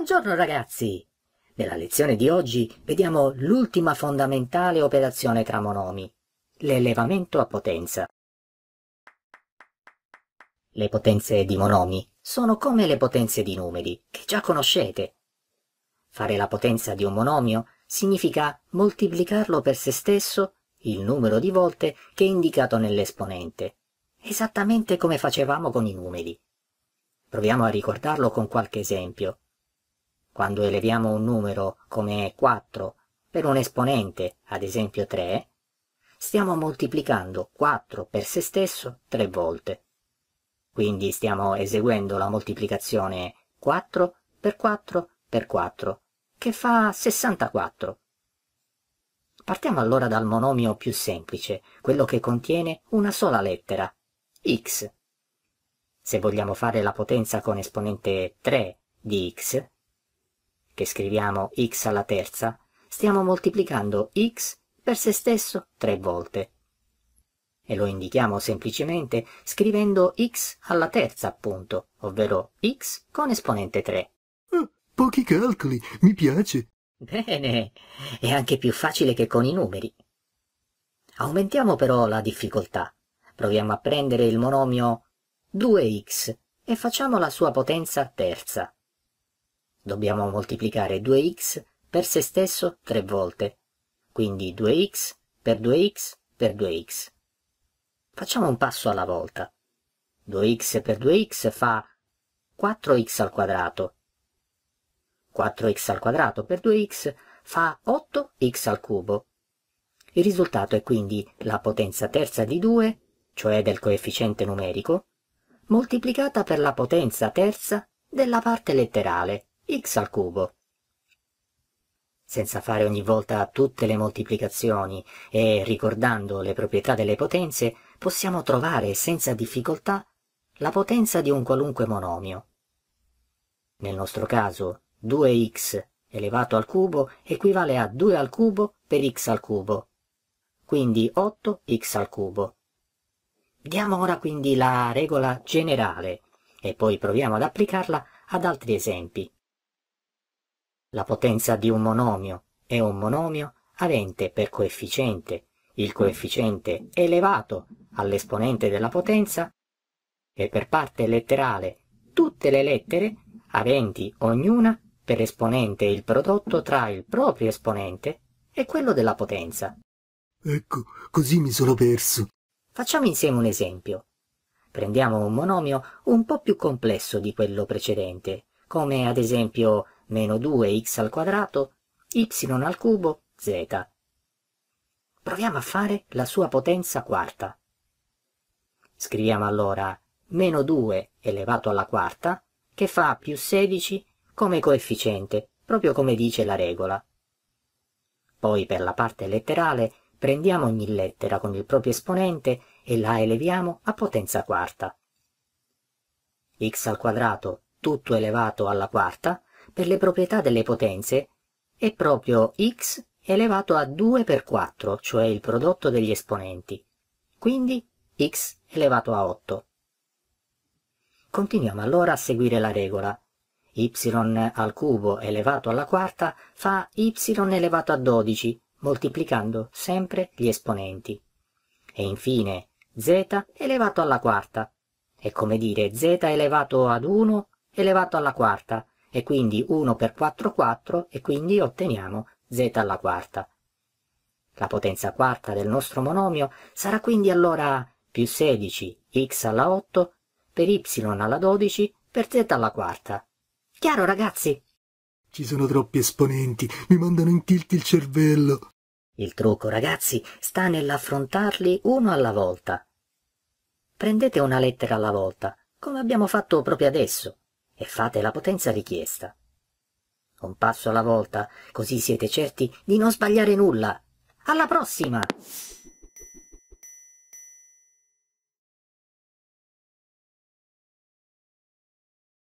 Buongiorno ragazzi! Nella lezione di oggi vediamo l'ultima fondamentale operazione tra monomi, l'elevamento a potenza. Le potenze di monomi sono come le potenze di numeri, che già conoscete. Fare la potenza di un monomio significa moltiplicarlo per se stesso il numero di volte che è indicato nell'esponente, esattamente come facevamo con i numeri. Proviamo a ricordarlo con qualche esempio quando eleviamo un numero come 4 per un esponente, ad esempio 3, stiamo moltiplicando 4 per se stesso 3 volte. Quindi stiamo eseguendo la moltiplicazione 4 per 4 per 4, che fa 64. Partiamo allora dal monomio più semplice, quello che contiene una sola lettera, x. Se vogliamo fare la potenza con esponente 3 di x, che scriviamo x alla terza, stiamo moltiplicando x per se stesso tre volte. E lo indichiamo semplicemente scrivendo x alla terza appunto, ovvero x con esponente 3. Oh, ah, pochi calcoli, mi piace. Bene, è anche più facile che con i numeri. Aumentiamo però la difficoltà. Proviamo a prendere il monomio 2x e facciamo la sua potenza terza dobbiamo moltiplicare 2x per se stesso tre volte. Quindi 2x per 2x per 2x. Facciamo un passo alla volta. 2x per 2x fa 4x al quadrato. 4x al quadrato per 2x fa 8x al cubo. Il risultato è quindi la potenza terza di 2, cioè del coefficiente numerico, moltiplicata per la potenza terza della parte letterale, x al cubo. Senza fare ogni volta tutte le moltiplicazioni e ricordando le proprietà delle potenze, possiamo trovare senza difficoltà la potenza di un qualunque monomio. Nel nostro caso 2x elevato al cubo equivale a 2 al cubo per x al cubo, quindi 8x al cubo. Diamo ora quindi la regola generale e poi proviamo ad applicarla ad altri esempi la potenza di un monomio è un monomio avente per coefficiente il coefficiente elevato all'esponente della potenza e per parte letterale tutte le lettere aventi ognuna per esponente il prodotto tra il proprio esponente e quello della potenza. Ecco, così mi sono perso. Facciamo insieme un esempio. Prendiamo un monomio un po' più complesso di quello precedente, come ad esempio meno 2x al quadrato, y al cubo, z. Proviamo a fare la sua potenza quarta. Scriviamo allora meno 2 elevato alla quarta, che fa più 16 come coefficiente, proprio come dice la regola. Poi per la parte letterale prendiamo ogni lettera con il proprio esponente e la eleviamo a potenza quarta. x al quadrato tutto elevato alla quarta per le proprietà delle potenze è proprio x elevato a 2 per 4, cioè il prodotto degli esponenti, quindi x elevato a 8. Continuiamo allora a seguire la regola. y al cubo elevato alla quarta fa y elevato a 12, moltiplicando sempre gli esponenti. E infine z elevato alla quarta. È come dire z elevato ad 1 elevato alla quarta, e quindi 1 per 4 4 e quindi otteniamo z alla quarta. La potenza quarta del nostro monomio sarà quindi allora più 16 x alla 8 per y alla 12 per z alla quarta. Chiaro ragazzi? Ci sono troppi esponenti, mi mandano in tilt il cervello. Il trucco, ragazzi, sta nell'affrontarli uno alla volta. Prendete una lettera alla volta, come abbiamo fatto proprio adesso e fate la potenza richiesta. Un passo alla volta, così siete certi di non sbagliare nulla. Alla prossima!